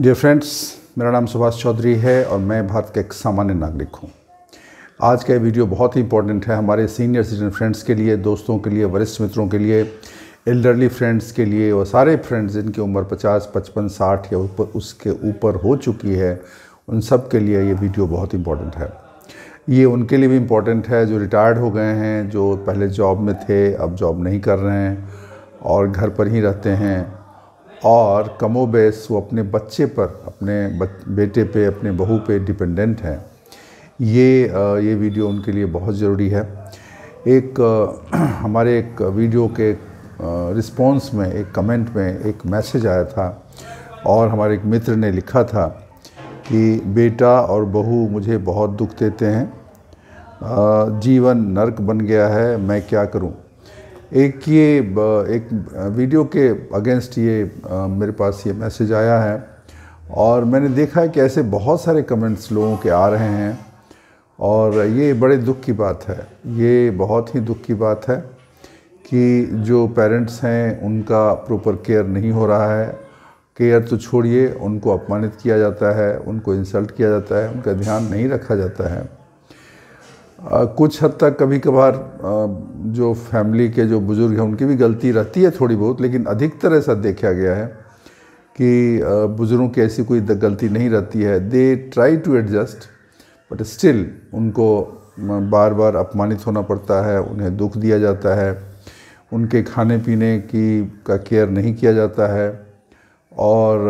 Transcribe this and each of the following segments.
dear friends मेरा नाम सुभाष चौधरी है और मैं भारत का एक सामान्य नागरिक हूँ आज का वीडियो बहुत ही इंपॉर्टेंट है हमारे सीनियर सिटीजन फ्रेंड्स के लिए दोस्तों के लिए वरिष्ठ मित्रों के लिए एल्डरली फ्रेंड्स के लिए और सारे फ्रेंड्स जिनकी उम्र 50, 55, 60 या ऊपर उसके ऊपर हो चुकी है उन सब के लिए ये वीडियो बहुत इंपॉर्टेंट है ये उनके लिए भी इम्पॉर्टेंट है जो रिटायर्ड हो गए हैं जो पहले जॉब में थे अब जॉब नहीं कर रहे हैं और घर पर ही रहते हैं और कमोबेश वो अपने बच्चे पर अपने बेटे पे अपने बहू पे डिपेंडेंट हैं ये ये वीडियो उनके लिए बहुत ज़रूरी है एक हमारे एक वीडियो के रिस्पॉन्स में एक कमेंट में एक मैसेज आया था और हमारे एक मित्र ने लिखा था कि बेटा और बहू मुझे बहुत दुख देते हैं जीवन नरक बन गया है मैं क्या करूं एक ये एक वीडियो के अगेंस्ट ये मेरे पास ये मैसेज आया है और मैंने देखा है कि ऐसे बहुत सारे कमेंट्स लोगों के आ रहे हैं और ये बड़े दुख की बात है ये बहुत ही दुख की बात है कि जो पेरेंट्स हैं उनका प्रॉपर केयर नहीं हो रहा है केयर तो छोड़िए उनको अपमानित किया जाता है उनको इंसल्ट किया जाता है उनका ध्यान नहीं रखा जाता है कुछ हद तक कभी कभार जो फैमिली के जो बुज़ुर्ग हैं उनकी भी गलती रहती है थोड़ी बहुत लेकिन अधिकतर ऐसा देखा गया है कि बुज़ुर्गों की ऐसी कोई गलती नहीं रहती है they try to adjust but still उनको बार बार अपमानित होना पड़ता है उन्हें दुख दिया जाता है उनके खाने पीने की का केयर नहीं किया जाता है और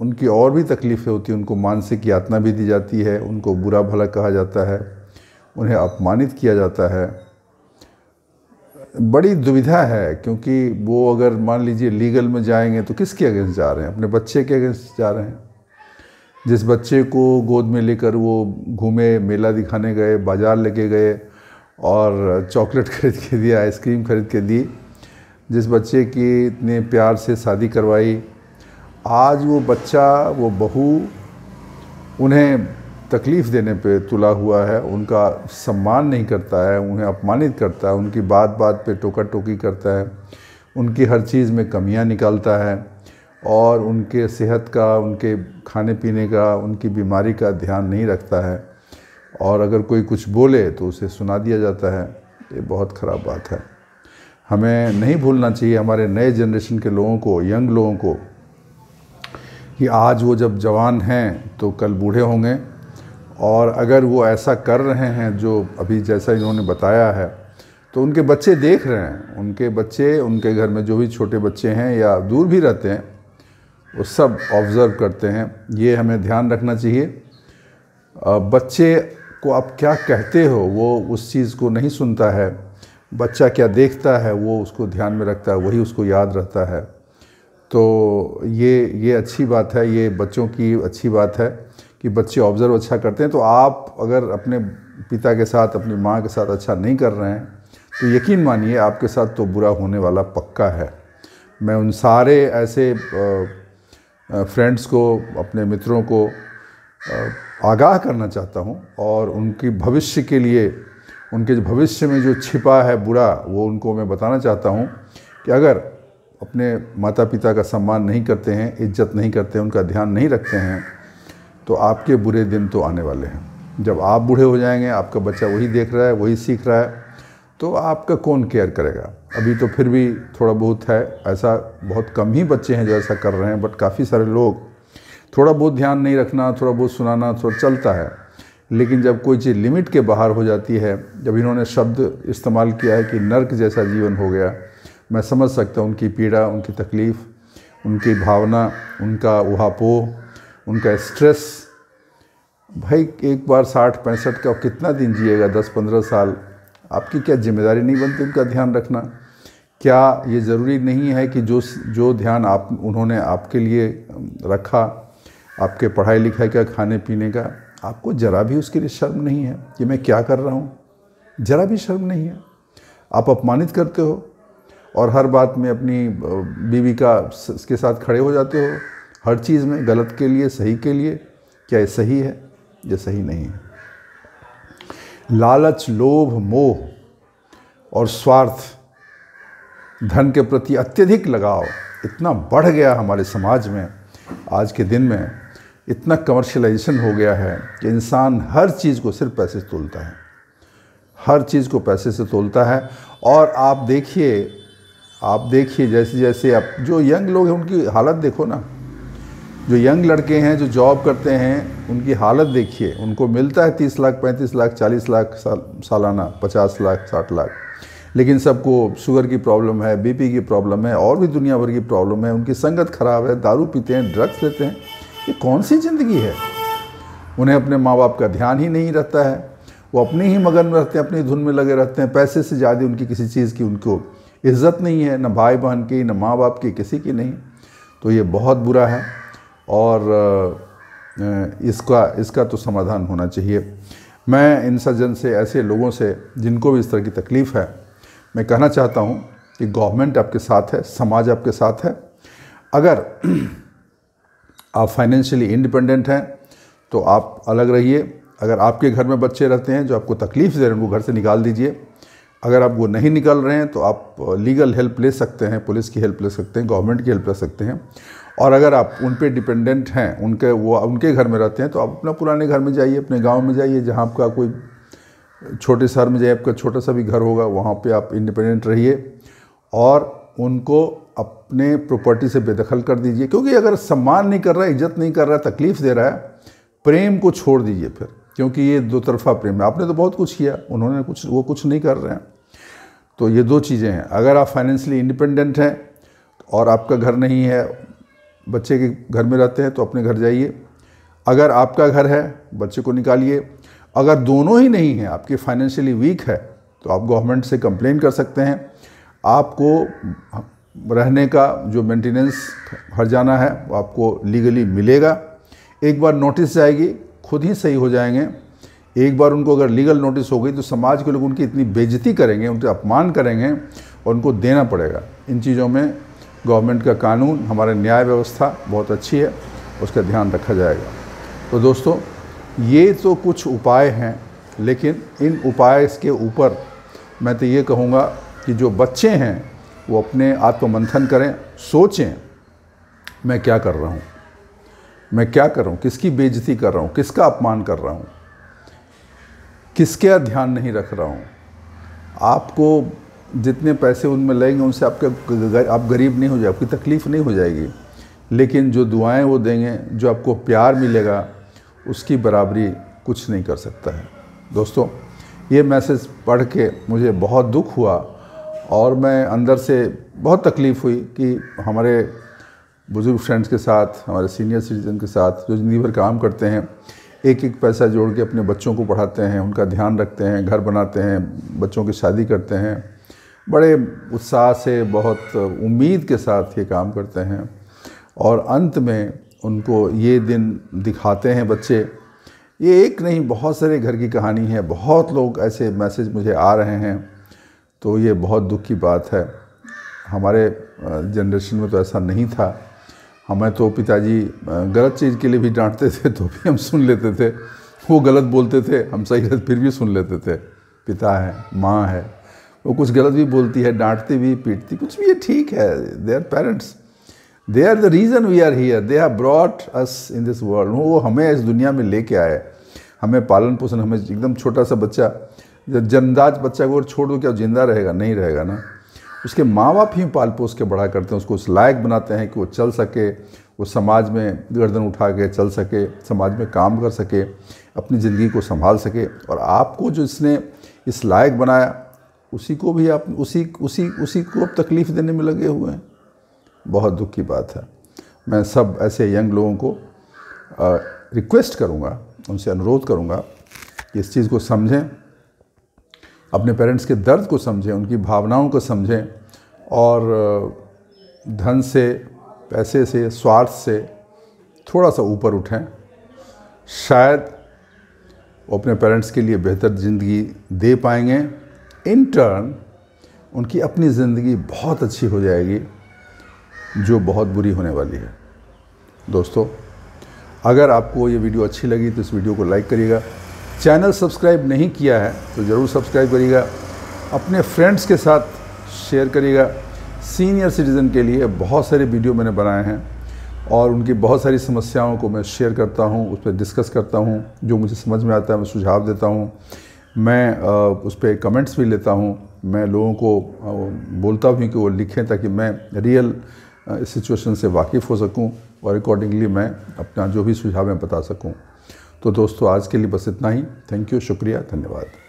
उनकी और भी तकलीफ़ें होती हैं उनको मानसिक यातना भी दी जाती है उनको बुरा भला कहा जाता है उन्हें अपमानित किया जाता है बड़ी दुविधा है क्योंकि वो अगर मान लीजिए लीगल में जाएंगे तो किसके अगेंस्ट जा रहे हैं अपने बच्चे के अगेंस्ट जा रहे हैं जिस बच्चे को गोद में लेकर वो घूमे मेला दिखाने गए बाज़ार लेके गए और चॉकलेट खरीद के दिया आइसक्रीम खरीद के दी जिस बच्चे की इतने प्यार से शादी करवाई आज वो बच्चा वो बहू उन्हें तकलीफ़ देने पे तुला हुआ है उनका सम्मान नहीं करता है उन्हें अपमानित करता है उनकी बात बात पे टोका टोकी करता है उनकी हर चीज़ में कमियां निकालता है और उनके सेहत का उनके खाने पीने का उनकी बीमारी का ध्यान नहीं रखता है और अगर कोई कुछ बोले तो उसे सुना दिया जाता है ये बहुत ख़राब बात है हमें नहीं भूलना चाहिए हमारे नए जनरेशन के लोगों को यंग लोगों को कि आज वो जब जवान हैं तो कल बूढ़े होंगे और अगर वो ऐसा कर रहे हैं जो अभी जैसा इन्होंने बताया है तो उनके बच्चे देख रहे हैं उनके बच्चे उनके घर में जो भी छोटे बच्चे हैं या दूर भी रहते हैं वो सब ऑब्ज़र्व करते हैं ये हमें ध्यान रखना चाहिए बच्चे को आप क्या कहते हो वो उस चीज़ को नहीं सुनता है बच्चा क्या देखता है वो उसको ध्यान में रखता है वही उसको याद रहता है तो ये ये अच्छी बात है ये बच्चों की अच्छी बात है कि बच्चे ऑब्ज़र्व अच्छा करते हैं तो आप अगर अपने पिता के साथ अपनी माँ के साथ अच्छा नहीं कर रहे हैं तो यकीन मानिए आपके साथ तो बुरा होने वाला पक्का है मैं उन सारे ऐसे फ्रेंड्स को अपने मित्रों को आगाह करना चाहता हूँ और उनकी भविष्य के लिए उनके भविष्य में जो छिपा है बुरा वो उनको मैं बताना चाहता हूँ कि अगर अपने माता पिता का सम्मान नहीं करते हैं इज्जत नहीं करते हैं उनका ध्यान नहीं रखते हैं तो आपके बुरे दिन तो आने वाले हैं जब आप बूढ़े हो जाएंगे आपका बच्चा वही देख रहा है वही सीख रहा है तो आपका कौन केयर करेगा अभी तो फिर भी थोड़ा बहुत है ऐसा बहुत कम ही बच्चे हैं जो ऐसा कर रहे हैं बट काफ़ी सारे लोग थोड़ा बहुत ध्यान नहीं रखना थोड़ा बहुत सुनाना थोड़ा चलता है लेकिन जब कोई चीज़ लिमिट के बाहर हो जाती है जब इन्होंने शब्द इस्तेमाल किया है कि नर्क जैसा जीवन हो गया मैं समझ सकता हूँ उनकी पीड़ा उनकी तकलीफ़ उनकी भावना उनका उहापोह उनका स्ट्रेस भाई एक बार साठ पैंसठ का कितना दिन जिएगा दस पंद्रह साल आपकी क्या जिम्मेदारी नहीं बनती उनका ध्यान रखना क्या ये ज़रूरी नहीं है कि जो जो ध्यान आप उन्होंने आपके लिए रखा आपके पढ़ाई लिखाई का खाने पीने का आपको ज़रा भी उसके लिए शर्म नहीं है कि मैं क्या कर रहा हूँ ज़रा भी शर्म नहीं है आप अपमानित करते हो और हर बात में अपनी बीवी का के साथ खड़े हो जाते हो हर चीज़ में गलत के लिए सही के लिए क्या ये सही है या सही नहीं है लालच लोभ मोह और स्वार्थ धन के प्रति अत्यधिक लगाव इतना बढ़ गया हमारे समाज में आज के दिन में इतना कमर्शलाइजेशन हो गया है कि इंसान हर चीज़ को सिर्फ पैसे से तोलता है हर चीज़ को पैसे से तोलता है और आप देखिए आप देखिए जैसे जैसे आप जो यंग लोग हैं उनकी हालत देखो ना जो यंग लड़के हैं जो जॉब करते हैं उनकी हालत देखिए उनको मिलता है तीस लाख पैंतीस लाख चालीस लाख साल सालाना पचास लाख साठ लाख लेकिन सबको शुगर की प्रॉब्लम है बीपी की प्रॉब्लम है और भी दुनिया भर की प्रॉब्लम है उनकी संगत खराब है दारू पीते हैं ड्रग्स लेते हैं ये कौन सी ज़िंदगी है उन्हें अपने माँ बाप का ध्यान ही नहीं रहता है वो अपने ही मगन में रहते हैं अपनी धुन में लगे रहते हैं पैसे से ज़्यादा उनकी किसी चीज़ की उनको इज्जत नहीं है ना भाई बहन की ना माँ बाप की किसी की नहीं तो ये बहुत बुरा है और इसका इसका तो समाधान होना चाहिए मैं इन सज्जन से ऐसे लोगों से जिनको भी इस तरह की तकलीफ़ है मैं कहना चाहता हूँ कि गवर्नमेंट आपके साथ है समाज आपके साथ है अगर आप फाइनेंशियली इंडिपेंडेंट हैं तो आप अलग रहिए अगर आपके घर में बच्चे रहते हैं जो आपको तकलीफ़ दे रहे हैं उनको घर से निकाल दीजिए अगर आप वो नहीं निकल रहे हैं तो आप लीगल हेल्प ले सकते हैं पुलिस की हेल्प ले सकते हैं गवर्नमेंट की हेल्प ले सकते हैं और अगर आप उन पर डिपेंडेंट हैं उनके वो उनके घर में रहते हैं तो आप अपना पुराने घर में जाइए अपने गांव में जाइए जहां आपका कोई छोटे शहर में जाइए आपका छोटा सा भी घर होगा वहाँ पर आप इंडिपेंडेंट रहिए और उनको अपने प्रॉपर्टी से बेदखल कर दीजिए क्योंकि अगर सम्मान नहीं कर रहा है इज्जत नहीं कर रहा है तकलीफ़ दे रहा है प्रेम को छोड़ दीजिए फिर क्योंकि ये दो तरफा प्रेम है आपने तो बहुत कुछ किया उन्होंने कुछ वो कुछ नहीं कर रहे हैं तो ये दो चीज़ें हैं अगर आप फाइनेंशली इंडिपेंडेंट हैं और आपका घर नहीं है बच्चे के घर में रहते हैं तो अपने घर जाइए अगर आपका घर है बच्चे को निकालिए अगर दोनों ही नहीं हैं आपके फाइनेंशियली वीक है तो आप गवर्नमेंट से कंप्लेन कर सकते हैं आपको रहने का जो मेंटेनेंस हर जाना है वो आपको लीगली मिलेगा एक बार नोटिस जाएगी खुद ही सही हो जाएंगे एक बार उनको अगर लीगल नोटिस हो गई तो समाज के लोग उनकी इतनी बेजती करेंगे उनका अपमान करेंगे और उनको देना पड़ेगा इन चीज़ों में गवर्नमेंट का कानून हमारे न्याय व्यवस्था बहुत अच्छी है उसका ध्यान रखा जाएगा तो दोस्तों ये तो कुछ उपाय हैं लेकिन इन उपाय के ऊपर मैं तो ये कहूँगा कि जो बच्चे हैं वो अपने आत्ममंथन करें सोचें मैं क्या कर रहा हूँ मैं क्या कर रहा हूँ किसकी बेजती कर रहा हूँ किसका अपमान कर रहा हूँ किसके ध्यान नहीं रख रहा हूँ आपको जितने पैसे उनमें लगेंगे उनसे आपके आप गरीब नहीं हो जाए आपकी तकलीफ़ नहीं हो जाएगी लेकिन जो दुआएं वो देंगे जो आपको प्यार मिलेगा उसकी बराबरी कुछ नहीं कर सकता है दोस्तों ये मैसेज पढ़ के मुझे बहुत दुख हुआ और मैं अंदर से बहुत तकलीफ़ हुई कि हमारे बुज़ुर्ग फ्रेंड्स के साथ हमारे सीनियर सिटीज़न के साथ जो ज़िंदगी भर काम करते हैं एक एक पैसा जोड़ के अपने बच्चों को पढ़ाते हैं उनका ध्यान रखते हैं घर बनाते हैं बच्चों की शादी करते हैं बड़े उत्साह से बहुत उम्मीद के साथ ये काम करते हैं और अंत में उनको ये दिन दिखाते हैं बच्चे ये एक नहीं बहुत सारे घर की कहानी है बहुत लोग ऐसे मैसेज मुझे आ रहे हैं तो ये बहुत दुख की बात है हमारे जनरेशन में तो ऐसा नहीं था हमें तो पिताजी गलत चीज़ के लिए भी डांटते थे तो भी हम सुन लेते थे वो गलत बोलते थे हम सही गलत फिर भी सुन लेते थे पिता है माँ है वो कुछ गलत भी बोलती है डांटती भी पीटती कुछ भी ये ठीक है they are parents they are the reason we are here they have brought us in this world वो हमें इस दुनिया में लेके आए हमें पालन पोषण हमें एकदम छोटा सा बच्चा जब जन्मदाज बच्चा को छोड़ दो क्या जिंदा रहेगा नहीं रहेगा ना उसके माँ बाप ही पाल पोस के बड़ा करते हैं उसको उस लायक बनाते हैं कि वो चल सके वो समाज में गर्दन उठा के चल सके समाज में काम कर सके अपनी ज़िंदगी को संभाल सके और आपको जो इसने इस लायक बनाया उसी को भी आप उसी उसी उसी को अब तकलीफ़ देने में लगे हुए हैं बहुत दुख की बात है मैं सब ऐसे यंग लोगों को रिक्वेस्ट करूँगा उनसे अनुरोध करूँगा कि इस चीज़ को समझें अपने पेरेंट्स के दर्द को समझें उनकी भावनाओं को समझें और धन से पैसे से स्वार्थ से थोड़ा सा ऊपर उठें शायद वो अपने पेरेंट्स के लिए बेहतर ज़िंदगी दे पाएंगे इन टर्न उनकी अपनी ज़िंदगी बहुत अच्छी हो जाएगी जो बहुत बुरी होने वाली है दोस्तों अगर आपको ये वीडियो अच्छी लगी तो इस वीडियो को लाइक करिएगा चैनल सब्सक्राइब नहीं किया है तो ज़रूर सब्सक्राइब करिएगा अपने फ्रेंड्स के साथ शेयर करिएगा सीनियर सिटीज़न के लिए बहुत सारे वीडियो मैंने बनाए हैं और उनकी बहुत सारी समस्याओं को मैं शेयर करता हूँ उस पर डिस्कस करता हूँ जो मुझे समझ में आता है मैं सुझाव देता हूँ मैं उस पर कमेंट्स भी लेता हूँ मैं लोगों को बोलता हूँ कि वो लिखें ताकि मैं रियल सिचुएशन से वाकिफ़ हो सकूँ और अकॉर्डिंगली मैं अपना जो भी सुझाव मैं बता सकूँ तो दोस्तों आज के लिए बस इतना ही थैंक यू शुक्रिया धन्यवाद